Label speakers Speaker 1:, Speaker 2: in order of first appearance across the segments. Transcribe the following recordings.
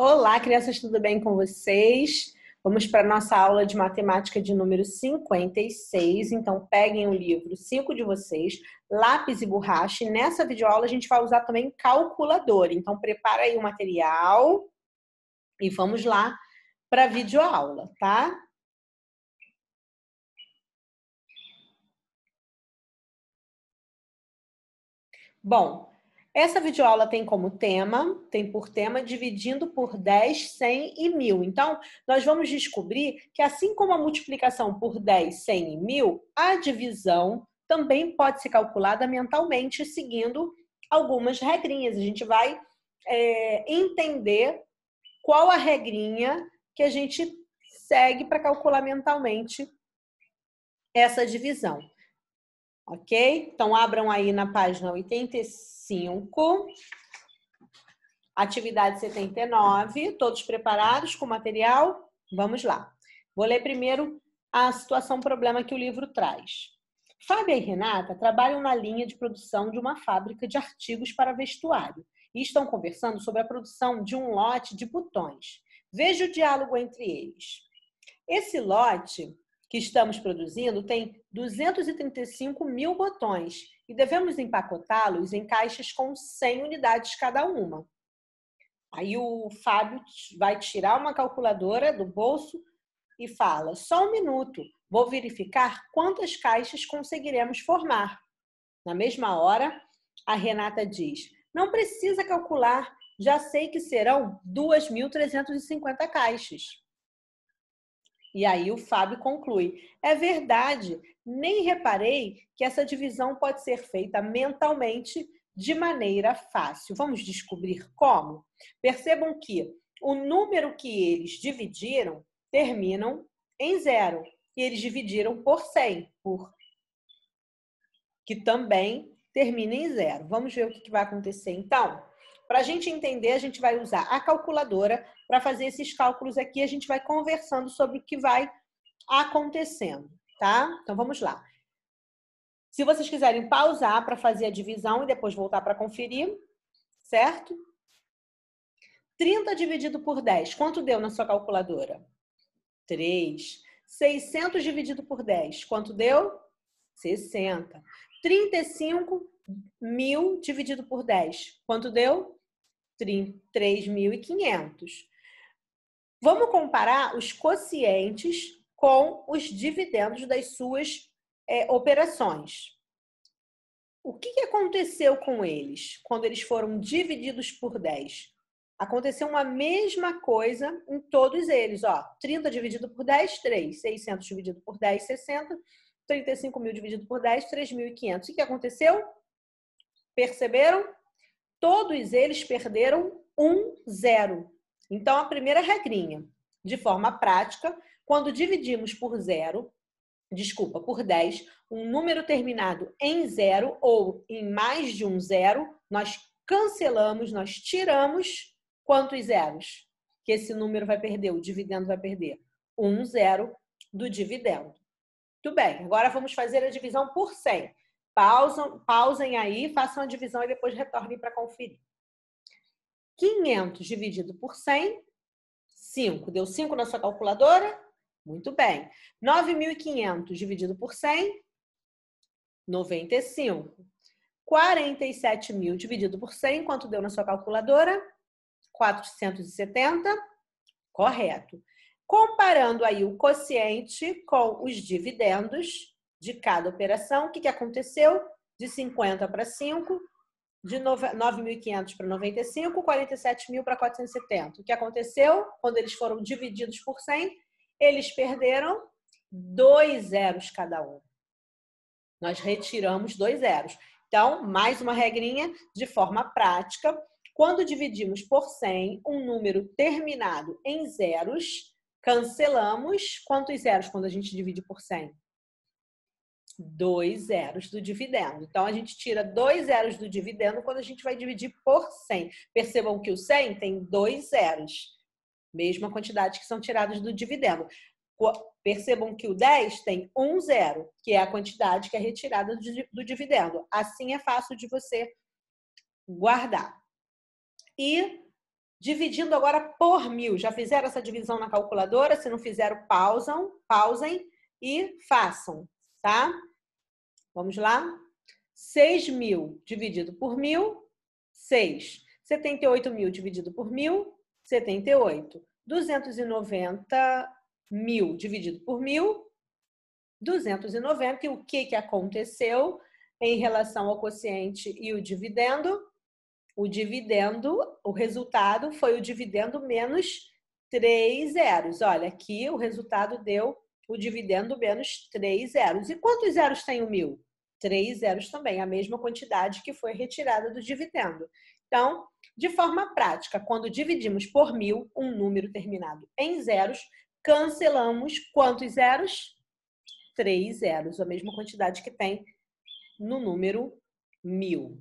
Speaker 1: Olá, crianças, tudo bem com vocês? Vamos para a nossa aula de matemática de número 56. Então, peguem o livro 5 de vocês, lápis e borracha. E nessa videoaula, a gente vai usar também calculador. Então, prepara aí o material e vamos lá para a videoaula, tá? Bom, essa videoaula tem como tema, tem por tema, dividindo por 10, 100 e 1000. Então, nós vamos descobrir que assim como a multiplicação por 10, 100 e 1000, a divisão também pode ser calculada mentalmente seguindo algumas regrinhas. A gente vai é, entender qual a regrinha que a gente segue para calcular mentalmente essa divisão ok? Então, abram aí na página 85, atividade 79. Todos preparados com o material? Vamos lá. Vou ler primeiro a situação problema que o livro traz. Fábia e Renata trabalham na linha de produção de uma fábrica de artigos para vestuário e estão conversando sobre a produção de um lote de botões. Veja o diálogo entre eles. Esse lote que estamos produzindo tem 235 mil botões e devemos empacotá-los em caixas com 100 unidades cada uma. Aí o Fábio vai tirar uma calculadora do bolso e fala: só um minuto, vou verificar quantas caixas conseguiremos formar. Na mesma hora, a Renata diz: não precisa calcular, já sei que serão 2.350 caixas. E aí o Fábio conclui: é verdade, nem reparei que essa divisão pode ser feita mentalmente de maneira fácil. Vamos descobrir como? Percebam que o número que eles dividiram terminam em zero. E eles dividiram por 100, por que também termina em zero. Vamos ver o que vai acontecer então. Para a gente entender, a gente vai usar a calculadora para fazer esses cálculos aqui. A gente vai conversando sobre o que vai acontecendo, tá? Então vamos lá. Se vocês quiserem pausar para fazer a divisão e depois voltar para conferir, certo? 30 dividido por 10, quanto deu na sua calculadora? 3. 600 dividido por 10, quanto deu? 60. 35 mil dividido por 10, quanto deu? 3.500. Vamos comparar os quocientes com os dividendos das suas é, operações. O que, aconteceu com eles quando eles foram divididos por 10? Aconteceu uma mesma coisa em todos eles, ó. 30 dividido por 10, 3. 600 dividido por 10, 60. 35 mil dividido por 10, 3.500. O que aconteceu? Perceberam? todos eles perderam um zero. Então, a primeira regrinha, de forma prática, quando dividimos por zero, desculpa, por 10, um número terminado em zero ou em mais de um zero, nós cancelamos, nós tiramos quantos zeros? Que esse número vai perder, o dividendo vai perder. Um zero do dividendo. Muito bem, agora vamos fazer a divisão por 100 pausam, pausem aí, façam a divisão e depois retornem para conferir. 500 dividido por 100, 5. Deu 5 na sua calculadora? Muito bem. 9.500 dividido por 100, 95. 47.000 dividido por 100, quanto deu na sua calculadora? 470. Correto. Comparando aí o quociente com os dividendos, de cada operação. O que, que aconteceu? De 50 para 5, de 9.500 para 95, 47.000 para 470. O que aconteceu? Quando eles foram divididos por 100, eles perderam dois zeros cada um. Nós retiramos dois zeros. Então, mais uma regrinha de forma prática. Quando dividimos por 100 um número terminado em zeros, cancelamos quantos zeros quando a gente divide por 100? dois zeros do dividendo. Então, a gente tira dois zeros do dividendo quando a gente vai dividir por 100. Percebam que o 100 tem dois zeros, mesma quantidade que são tirados do dividendo. Percebam que o 10 tem um zero, que é a quantidade que é retirada do dividendo. Assim é fácil de você guardar. E dividindo agora por mil. Já fizeram essa divisão na calculadora? Se não fizeram, pausam, pausem e façam, tá? Vamos lá? 6 mil dividido por mil, 6. 78 mil dividido por mil, 78. 290 mil dividido por mil, 290. E o que, que aconteceu em relação ao quociente e o dividendo? O dividendo, o resultado foi o dividendo menos 3 zeros. Olha, aqui o resultado deu o dividendo menos três zeros. E quantos zeros tem o mil? Três zeros também, a mesma quantidade que foi retirada do dividendo. Então, de forma prática, quando dividimos por mil um número terminado em zeros, cancelamos quantos zeros? Três zeros, a mesma quantidade que tem no número mil.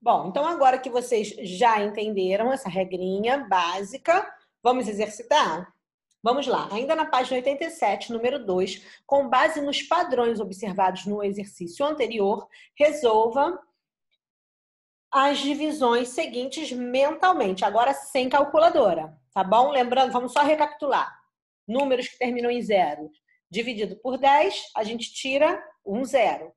Speaker 1: Bom, então agora que vocês já entenderam essa regrinha básica, vamos exercitar? Vamos lá, ainda na página 87, número 2, com base nos padrões observados no exercício anterior, resolva as divisões seguintes mentalmente, agora sem calculadora, tá bom? Lembrando, vamos só recapitular. Números que terminam em zero, dividido por 10, a gente tira um zero.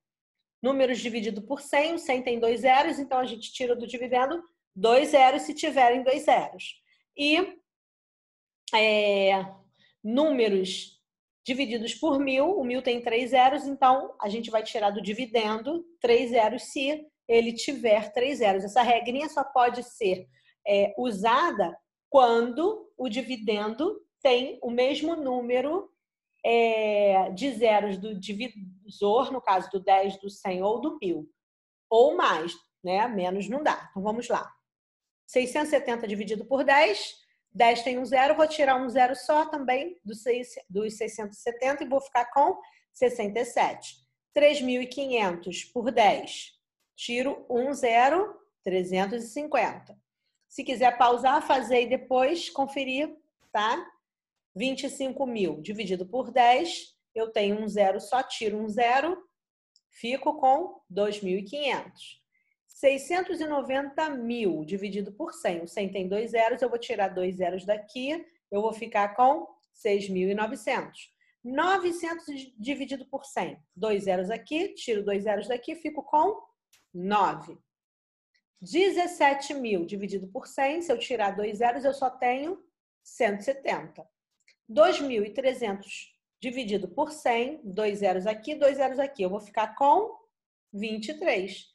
Speaker 1: Números dividido por 100, o 100 tem dois zeros, então a gente tira do dividendo dois zeros se tiverem dois zeros. E é, números divididos por mil, o mil tem três zeros, então a gente vai tirar do dividendo três zeros se ele tiver três zeros. Essa regrinha só pode ser é, usada quando o dividendo tem o mesmo número é, de zeros do divisor, no caso do 10, do 100 ou do mil ou mais, né? Menos não dá. Então vamos lá. 670 dividido por 10 10 tem um zero, vou tirar um zero só também dos, 670 e vou ficar com 67. 3.500 por 10, tiro um zero, 350. Se quiser pausar, fazer e depois conferir, tá? 25 mil dividido por 10, eu tenho um zero só, tiro um zero, fico com 2.500. 690 mil dividido por 100. O 100 tem dois zeros, eu vou tirar dois zeros daqui, eu vou ficar com 6.900. 900 dividido por 100. Dois zeros aqui, tiro dois zeros daqui, fico com 9. 17 mil dividido por 100, se eu tirar dois zeros, eu só tenho 170. 2.300 dividido por 100, dois zeros aqui, dois zeros aqui, eu vou ficar com 23.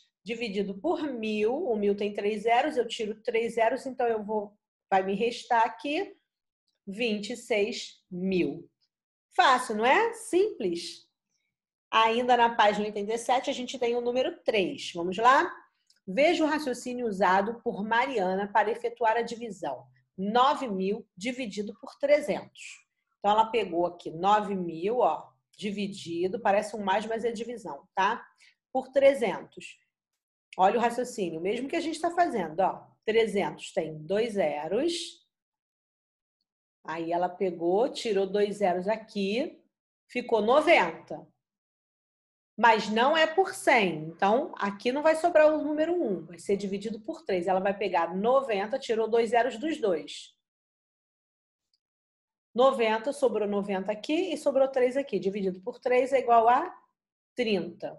Speaker 1: dividido por mil, o mil tem três zeros, eu tiro três zeros, então eu vou, vai me restar aqui 26 mil. Fácil, não é? Simples. Ainda na página 87, a gente tem o número 3. Vamos lá? Veja o raciocínio usado por Mariana para efetuar a divisão. 9 mil dividido por 300. Então, ela pegou aqui 9 mil, ó, dividido, parece um mais, mas é divisão, tá? Por 300. Olha o raciocínio, mesmo que a gente está fazendo, ó. 300 tem dois zeros. Aí ela pegou, tirou dois zeros aqui, ficou 90. Mas não é por 100. Então, aqui não vai sobrar o número 1, vai ser dividido por 3. Ela vai pegar 90, tirou dois zeros dos dois. 90, sobrou 90 aqui e sobrou 3 aqui. Dividido por 3 é igual a 30.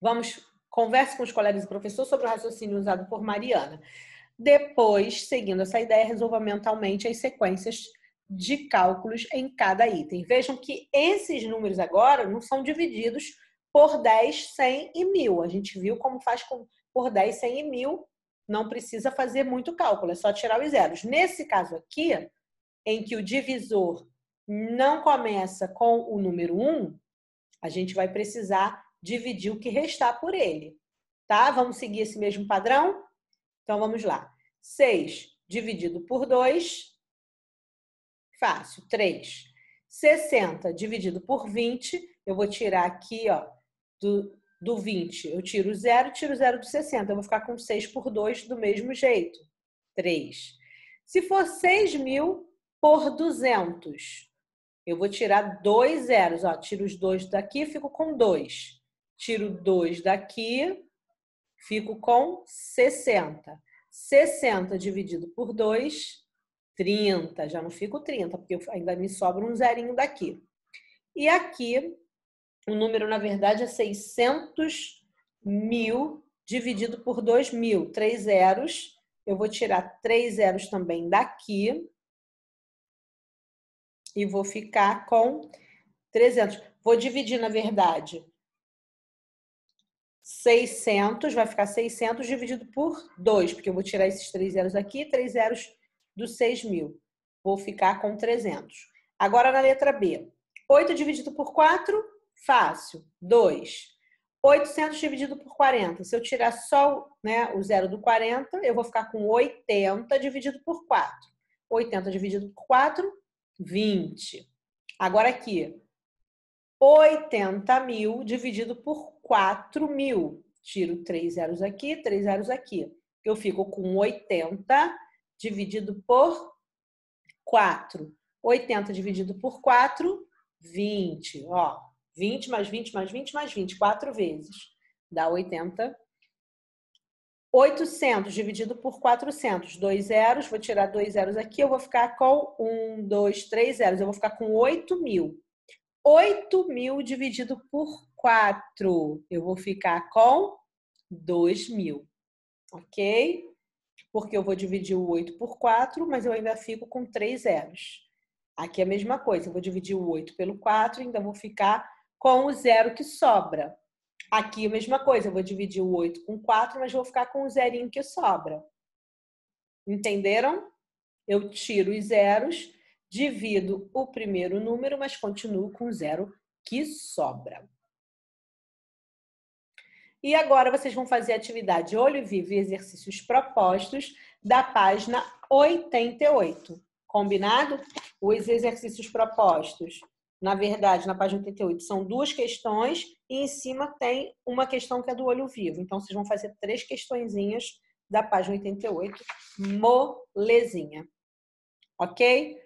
Speaker 1: Vamos converse com os colegas e professor sobre o raciocínio usado por Mariana. Depois, seguindo essa ideia, resolva mentalmente as sequências de cálculos em cada item. Vejam que esses números agora não são divididos por 10, 100 e 1000. A gente viu como faz com por 10, 100 e 1000. Não precisa fazer muito cálculo, é só tirar os zeros. Nesse caso aqui, em que o divisor não começa com o número 1, a gente vai precisar dividir o que restar por ele. Tá? Vamos seguir esse mesmo padrão? Então vamos lá. 6 dividido por 2. Fácil. 3. 60 dividido por 20. Eu vou tirar aqui, ó, do, do 20. Eu tiro 0, tiro 0 do 60. Eu vou ficar com 6 por 2 do mesmo jeito. 3. Se for 6 mil por 200, eu vou tirar dois zeros. Ó, tiro os dois daqui, fico com 2 tiro 2 daqui, fico com 60. 60 dividido por 2, 30. Já não fico 30, porque ainda me sobra um zerinho daqui. E aqui, o número, na verdade, é 600 mil dividido por 2 mil. Três zeros. Eu vou tirar 3 zeros também daqui. E vou ficar com 300. Vou dividir, na verdade, 600, vai ficar 600 dividido por 2, porque eu vou tirar esses três zeros aqui, três zeros do 6 mil. Vou ficar com 300. Agora na letra B. 8 dividido por 4, fácil, 2. 800 dividido por 40. Se eu tirar só né, o zero do 40, eu vou ficar com 80 dividido por 4. 80 dividido por 4, 20. Agora aqui, 80 mil dividido por 4 mil. Tiro três zeros aqui, três zeros aqui. Eu fico com 80 dividido por 4. 80 dividido por 4, 20. Ó, 20 mais 20 mais 20 mais 20, quatro vezes. Dá 80. 800 dividido por 400, dois zeros, vou tirar dois zeros aqui, eu vou ficar com 1, 2, três zeros, eu vou ficar com 8 mil. 8 mil dividido por 4, eu vou ficar com 2 mil, ok? Porque eu vou dividir o 8 por 4, mas eu ainda fico com 3 zeros. Aqui é a mesma coisa, eu vou dividir o 8 pelo 4, ainda vou ficar com o zero que sobra. Aqui é a mesma coisa, eu vou dividir o 8 com 4, mas vou ficar com o zerinho que sobra. Entenderam? Eu tiro os zeros divido o primeiro número, mas continuo com zero que sobra. E agora vocês vão fazer a atividade Olho Vivo e Exercícios Propostos da página 88. Combinado? Os exercícios propostos, na verdade, na página 88, são duas questões e em cima tem uma questão que é do olho vivo. Então, vocês vão fazer três questõezinhas da página 88, molezinha. Ok?